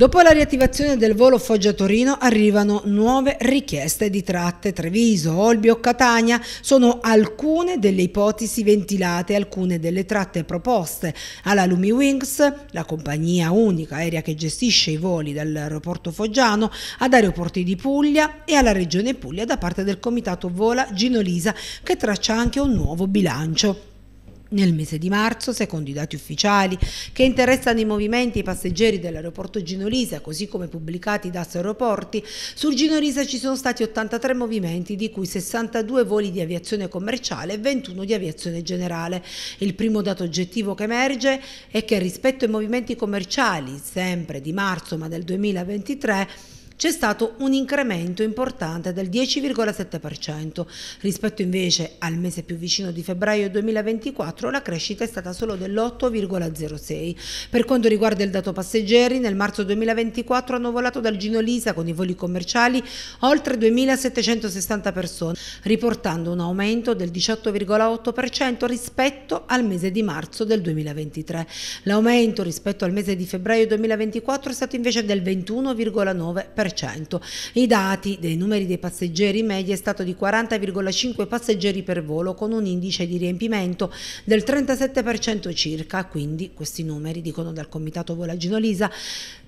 Dopo la riattivazione del volo Foggia-Torino arrivano nuove richieste di tratte Treviso, Olbio, Catania. Sono alcune delle ipotesi ventilate, alcune delle tratte proposte alla Lumiwings, la compagnia unica aerea che gestisce i voli dall'aeroporto foggiano, ad aeroporti di Puglia e alla regione Puglia da parte del comitato Vola Gino Lisa che traccia anche un nuovo bilancio. Nel mese di marzo, secondo i dati ufficiali che interessano i movimenti e i passeggeri dell'aeroporto Ginolisa, così come pubblicati da Aeroporti, sul Ginolisa ci sono stati 83 movimenti, di cui 62 voli di aviazione commerciale e 21 di aviazione generale. Il primo dato oggettivo che emerge è che rispetto ai movimenti commerciali, sempre di marzo ma del 2023, c'è stato un incremento importante del 10,7%. Rispetto invece al mese più vicino di febbraio 2024 la crescita è stata solo dell'8,06. Per quanto riguarda il dato passeggeri, nel marzo 2024 hanno volato dal Gino Lisa con i voli commerciali oltre 2.760 persone, riportando un aumento del 18,8% rispetto al mese di marzo del 2023. L'aumento rispetto al mese di febbraio 2024 è stato invece del 21,9%. I dati dei numeri dei passeggeri medi è stato di 40,5 passeggeri per volo con un indice di riempimento del 37% circa, quindi questi numeri, dicono dal Comitato Volagino Lisa,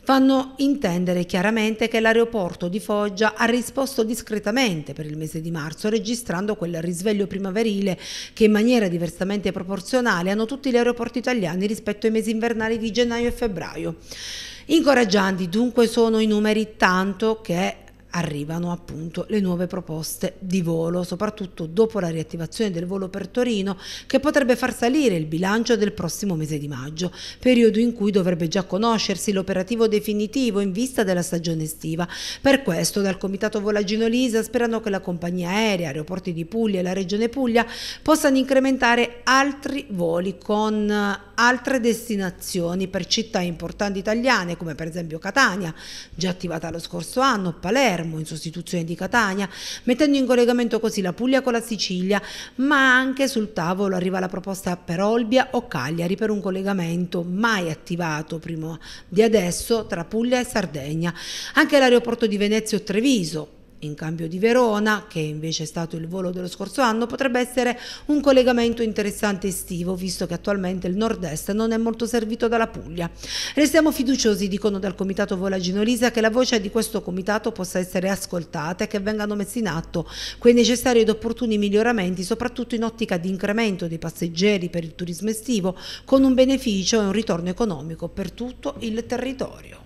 fanno intendere chiaramente che l'aeroporto di Foggia ha risposto discretamente per il mese di marzo, registrando quel risveglio primaverile che in maniera diversamente proporzionale hanno tutti gli aeroporti italiani rispetto ai mesi invernali di gennaio e febbraio. Incoraggianti dunque sono i numeri tanto che arrivano appunto le nuove proposte di volo, soprattutto dopo la riattivazione del volo per Torino, che potrebbe far salire il bilancio del prossimo mese di maggio, periodo in cui dovrebbe già conoscersi l'operativo definitivo in vista della stagione estiva. Per questo dal Comitato Volagino Lisa sperano che la compagnia aerea, Aeroporti di Puglia e la Regione Puglia possano incrementare altri voli con eh, altre destinazioni per città importanti italiane come per esempio Catania, già attivata lo scorso anno, Palermo, Palermo in sostituzione di Catania, mettendo in collegamento così la Puglia con la Sicilia, ma anche sul tavolo arriva la proposta per Olbia o Cagliari per un collegamento mai attivato prima di adesso tra Puglia e Sardegna. Anche l'aeroporto di Venezia o Treviso, in cambio di Verona, che invece è stato il volo dello scorso anno, potrebbe essere un collegamento interessante estivo, visto che attualmente il nord-est non è molto servito dalla Puglia. Restiamo fiduciosi, dicono dal comitato Volagino Lisa, che la voce di questo comitato possa essere ascoltata e che vengano messi in atto quei necessari ed opportuni miglioramenti, soprattutto in ottica di incremento dei passeggeri per il turismo estivo, con un beneficio e un ritorno economico per tutto il territorio.